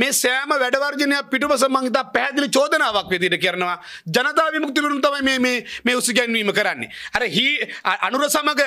මේ සෑම වැඩවර්ජනය පිටුපස මංහිතා පැදිලි චෝදනාවක් විදිට කරනවා ජනතා විමුක්තිවරුන් තමයි මේ උසිගැන්වීම කරන්නේ. අර හි අනුර සමග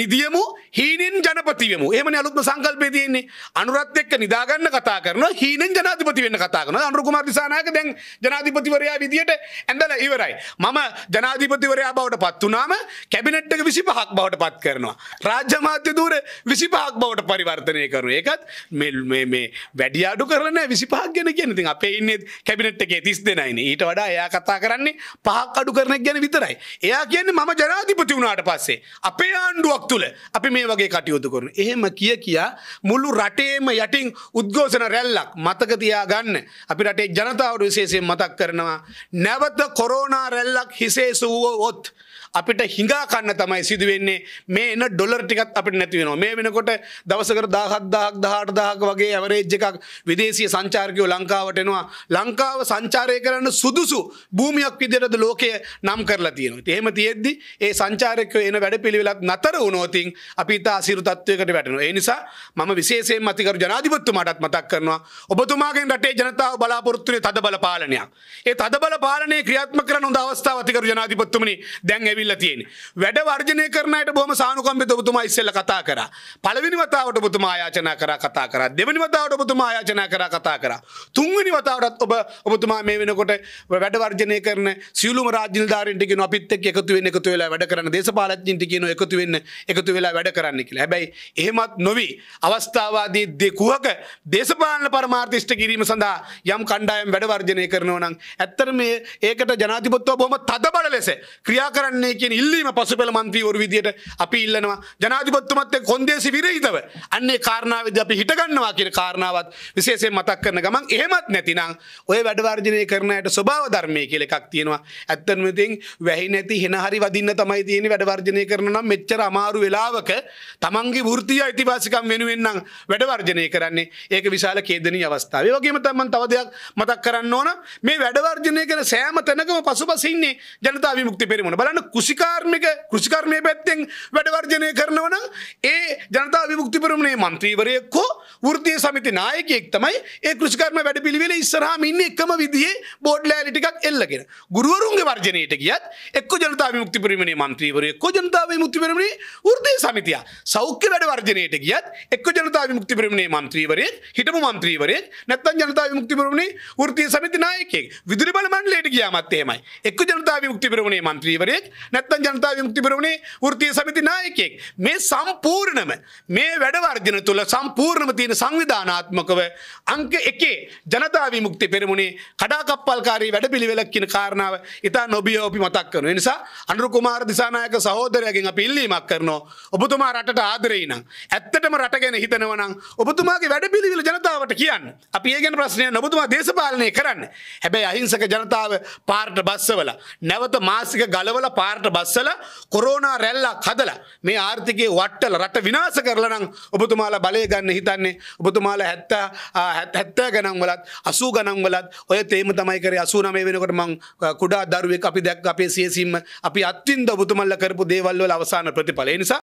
නිදියමු හීනෙන් ජනපතිවම එම අලුත්ම සංකල්පය තියන්නේ අනුරත් එක්ක නිදාගන්න කතා කරන හීනෙන් ජනාධිපති වෙන්න කතා කරන අනුකුමාර්දිසානාක දැන් ජනාධිපතිවරයා විදියට ඇඳල ඉවරයි. මම ජනාධිපතිවරයා බවට පත් වනාම කැබිනට්ක විසි පහක් බවට පත් කරනවා. රාජ්‍යමාත්‍ය දූර විසි පහක් බවට පරිවර්තනය කරු ඒකත් මෙල් මේ වැඩියාඩු කරන කරන විසිපහක් ගැන කියනති අපේ ඉන්න කැබිනට් එක තිස් දෙනයින ඊට වඩා එයා කතා කරන්නේ පහක් අඩු කරන ගැන විතරයි එයා කියන්නේ මම ජනාධිපති වුණාට පස්සේ අපේ ආණ්ඩුවක් තුළ අපි මේ වගේ කටයුතු කරන එහෙම කිය කියා මුළු රටේම යටින් උද්ඝෝෂණ රැල්ලක් මතක තියා ගන්න අපි රටේ ජනතාවට විශේෂයෙන් මතක් කරනවා නැවත කොරෝනා රැල්ලක් හිසේස වුවොත් අපිට හිඟා කන්න තමයි සිදුවෙන්නේ මේ එන ඩොලර් ටිකත් අපිට නැති වෙනවා මේ වෙනකොට දවසකට 17000ක් 18000ක් වගේ ඇවරේජ් එකක් විදේශ විදේශය සංචාර්කයෝ ලංකාවට එනවා ලංකාව සංචාරය කරන්න සුදුසු භූමියක් විදිරද ලෝකය නම් කරලා තියෙනවා එහෙම තියෙද්දි ඒ සංචාරකය එන වැඩ පිළිවෙලක් නතර වුණෝතින් අපි ඉතා අසිරු තත්වයකට වැටෙනවා ඒ නිසා මම විශේෂයෙන් මතිකරු ජනාධිපතිතුමාටත් මතක් කරනවා ඔබතුමාගෙන් රටේ ජනතාව බලාපොරොත්තුනේ තද බල පාලනයක් ඒ තද බල පාලනය ක්‍රියාත්මක කරන හොඳ අවස්ථාව අතිකරු ජනාධිපතිතුමනි දැන් ඇවිල්ලා තියෙන්නේ වැඩ වර්ජනය කරනයිට බොහොම සානුකම්පිත ඔබතුමා ඉස්සෙල්ලා කතා කරා පළවෙනි වතාවට ඔබතුමා ආයාචනා කරා කතා කරා දෙවෙනි වතාවට ඔබතුමා ආයාචනා කරා නිසා කතා කර. තුන්වනි වතාවටත් ඔබ ඔබතුමා මේ වෙනකොට වැඩවර්ජනය කරන සියලු රාජිල්ධාරන්ටක නොපිත්තක් එකතු වෙන එකතු වෙලා වැඩ කරන දේශපාලච්චින්ට කියන එකතු වෙන්න එකතු වෙලා වැඩ කරන්න කියලා හැබැයි එහෙමත් නොවී අවස්ථාවාදී දෙකුවක දේශපාලන පරමාර්ථිෂ්ට කිරීම සඳහා යම් කණ්ඩායම් වැඩවර්ජනය කරනව නම් ඇත්තර මේ ඒකට ජනාතිපොත්ව බොහම තදබල ලෙස ක්‍රියා කරන්නේ කියෙන් ඉල්ලීම පසුපෙළ මන්ත්‍රීවරු විදියට අපි ඉල්ලනවා ජනාතිපොත්තුමත්ය කොන්දේසි විරහිතව අන්නේ කාරණාවද අපි හිටගන්නවා කියෙන කාරණාවත් විශේෂෙන් මතක් කරන ගමන් එහෙමත් නැතිනම් ඔය වැඩවර්ජනය කරනයට ස්වභාව ධර්මය කියල එකක් තියෙනවා ඇත්තන්මතින් වැහි නැති හෙනහරි වදින්න තමයි තියෙන වැඩවර්ජනය කරනම් මෙච්චර අමාරු වෙලාවක තමන්ගේ ෘතිය අයිතිවාසිකම් වෙනුවෙන්න්නම් වැඩවර්ජනය කරන්නේ ඒක විශාල කේදනී අවස්ථාව වගේම තමන් තවදයක් මතක් කරන්න ඕන මේ වැඩවර්ජනය කර සෑම තැනකම පසුපසින්නේ ජනතා විමුක්ති පෙරමුණ බලන්න කුසිකාර්මික කෘෂිකර්මය පැත්තෙන් වැඩවර්ජනය කරනවන ඒ ජනතා විමුක්ති පෙරමුණේ මන්ත්‍රීවරයෙක්කෝ වෘතිය සමිති නායකයෙක් තමයි ඒ කෘෂිකර්ම වැඩ පිළිවෙල ඉස්සරහාම ඉන්න එකම විදිහේ බෝඩ් ලෑලි ටිකක් එල්ලගෙන ගුරුවරුන්ගේ වර්ජනයට ගියත් එක්ක ජනතා විමුක්ති පිරිමනේ මන්ත්‍රීවරු එක්ක ජනතා විමුක්ති පිරිමනේ වෘතිය සමිතිය සෞඛ්‍ය වැඩ වර්ජනයට ගියත් එක්ක ජනතා විමුක්ති පිරිමනේ මන්ත්‍රීවරයෙක් හිටපු මන්ත්‍රීවරයෙක් නැත්නම් ජනතා විමුක්ති පිරිමනේ වෘතිය සමිති නායකයෙක් විදුලි බල මණ්ඩලයට ගියාමත් එහෙමයි එක්ක ජනතා විමුක්ති පිරිමනේ මන්ත්‍රීවරයෙක් නැත්නම් ජනතා විමුක්ති පිරිමනේ වෘතිය සමිති නායකයෙක් මේ සම්පූර්ණම මේ වැඩ වර්ජන තුල සම්පූර්ණම තියෙන තියෙන සංවිධානාත්මකව අංක එකේ ජනතාව මුක්ති පෙරමුණේ කඩාකප්පල්කාරී වැඩ පිළිවෙලක් කියන කාරණාව ඉතා නොබියෝපි මතක් කරන නිසා අනුරුකුමාර දිසානායක සහෝදරයගෙන් පිල්ලීමක් කරනවා ඔබතුමා රට ආදරයින ඇත්තටම රටගෙන හිතනවනම් ඔබතුමාගේ වැඩ පිළිවිල ජනතාවට කියන්න අපි ඒගෙන ප්‍රශ්නය නොබතුමා දේශපාලනය කරන්න හැබැයි අහිංසක ජනතාව පාර්ට බස්සවල නැවත මාසික ගලවල පාර්ට බස්සල කොරෝනා රැල්ලක් හදලා මේ ආර්ථිකය වට්ටල රට විනාස කරලනම් ඔබතුමාලා බලය ගන්න හිතන්නේ ඔබතුමාල හැත්ත හැත්තෑ ගනම් වලත් අසූ ගනම් වලත් ඔය තේම තමයි කර අසු නමේ වෙනකට මං කුඩා දරුවෙක් අපි දැක් අපේ සියසිම්ම අපි අත්තින්ද ඔබතුමල්ල කරපු දේවල්වල අවසාන ප්‍රතිඵල නිසා